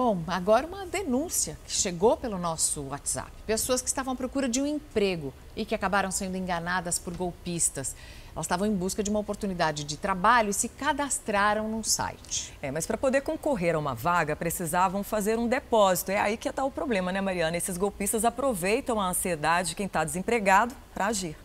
Bom, agora uma denúncia que chegou pelo nosso WhatsApp. Pessoas que estavam à procura de um emprego e que acabaram sendo enganadas por golpistas. Elas estavam em busca de uma oportunidade de trabalho e se cadastraram num site. É, mas para poder concorrer a uma vaga, precisavam fazer um depósito. É aí que está o problema, né, Mariana? Esses golpistas aproveitam a ansiedade de quem está desempregado para agir.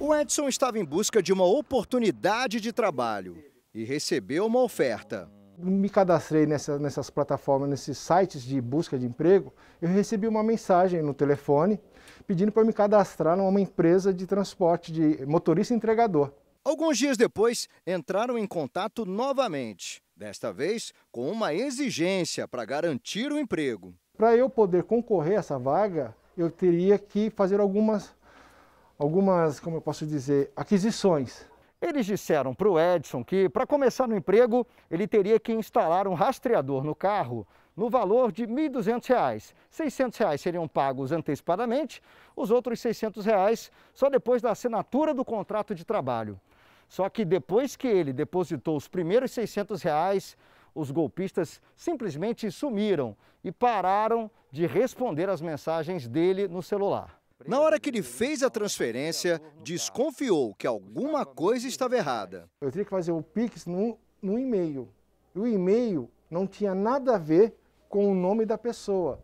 O Edson estava em busca de uma oportunidade de trabalho e recebeu uma oferta me cadastrei nessa, nessas plataformas, nesses sites de busca de emprego, eu recebi uma mensagem no telefone pedindo para me cadastrar numa empresa de transporte de motorista entregador. Alguns dias depois, entraram em contato novamente, desta vez com uma exigência para garantir o emprego. Para eu poder concorrer a essa vaga, eu teria que fazer algumas, algumas, como eu posso dizer, aquisições. Eles disseram para o Edson que, para começar no emprego, ele teria que instalar um rastreador no carro no valor de R$ 1.200. R$ 600 seriam pagos antecipadamente, os outros R$ 600 reais só depois da assinatura do contrato de trabalho. Só que depois que ele depositou os primeiros 600 reais, os golpistas simplesmente sumiram e pararam de responder às mensagens dele no celular. Na hora que ele fez a transferência, desconfiou que alguma coisa estava errada. Eu teria que fazer o Pix no, no e-mail. O e-mail não tinha nada a ver com o nome da pessoa.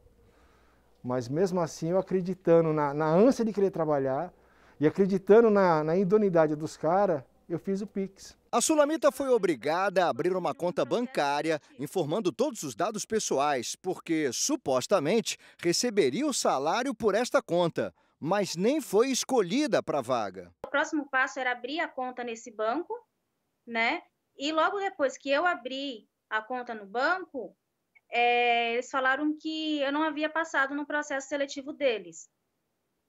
Mas mesmo assim, eu acreditando na, na ânsia de querer trabalhar e acreditando na, na idoneidade dos caras, eu fiz o Pix. A Sulamita foi obrigada a abrir uma conta bancária, informando todos os dados pessoais, porque supostamente receberia o salário por esta conta, mas nem foi escolhida para a vaga. O próximo passo era abrir a conta nesse banco, né? E logo depois que eu abri a conta no banco, é, eles falaram que eu não havia passado no processo seletivo deles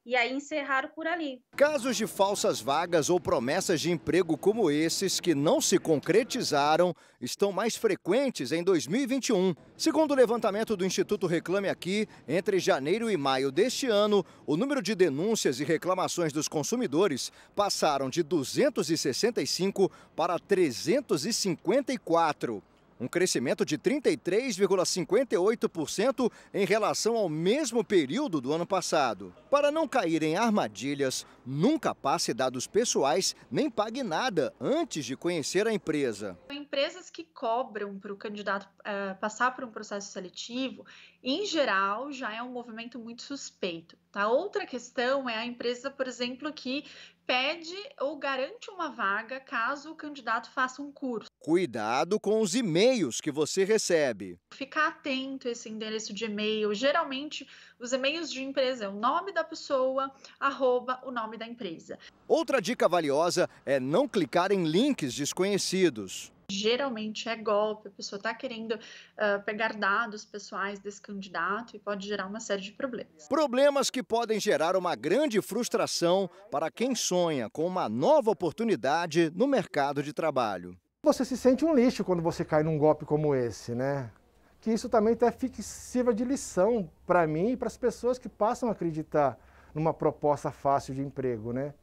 e aí encerraram por ali. Casos de falsas vagas ou promessas de emprego como esses que não se concretizaram estão mais frequentes em 2021. Segundo o levantamento do Instituto Reclame Aqui, entre janeiro e maio deste ano, o número de denúncias e reclamações dos consumidores passaram de 265 para 354 um crescimento de 33,58% em relação ao mesmo período do ano passado. Para não cair em armadilhas, nunca passe dados pessoais nem pague nada antes de conhecer a empresa. Empresas que cobram para o candidato uh, passar por um processo seletivo, em geral, já é um movimento muito suspeito. Tá? Outra questão é a empresa, por exemplo, que pede ou garante uma vaga caso o candidato faça um curso. Cuidado com os e-mails que você recebe. Ficar atento a esse endereço de e-mail. Geralmente, os e-mails de empresa é o nome da pessoa, arroba o nome da empresa. Outra dica valiosa é não clicar em links desconhecidos. Geralmente é golpe, a pessoa está querendo uh, pegar dados pessoais desse candidato e pode gerar uma série de problemas. Problemas que podem gerar uma grande frustração para quem sonha com uma nova oportunidade no mercado de trabalho você se sente um lixo quando você cai num golpe como esse, né? Que isso também até fique, sirva de lição para mim e para as pessoas que passam a acreditar numa proposta fácil de emprego, né?